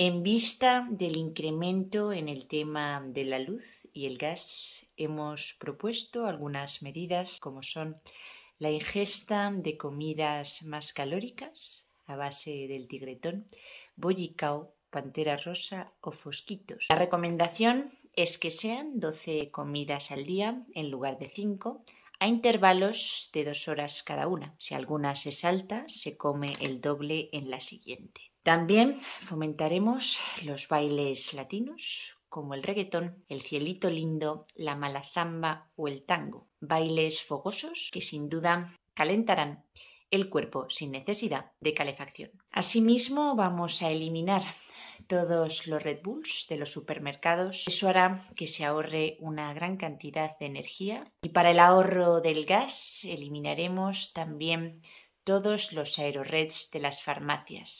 En vista del incremento en el tema de la luz y el gas, hemos propuesto algunas medidas como son la ingesta de comidas más calóricas a base del tigretón, bollicao, pantera rosa o fosquitos. La recomendación es que sean 12 comidas al día en lugar de 5 a intervalos de dos horas cada una. Si alguna se salta, se come el doble en la siguiente. También fomentaremos los bailes latinos como el reggaetón, el cielito lindo, la malazamba o el tango. Bailes fogosos que sin duda calentarán el cuerpo sin necesidad de calefacción. Asimismo, vamos a eliminar todos los Red Bulls de los supermercados. Eso hará que se ahorre una gran cantidad de energía. Y para el ahorro del gas eliminaremos también todos los aeroreds de las farmacias.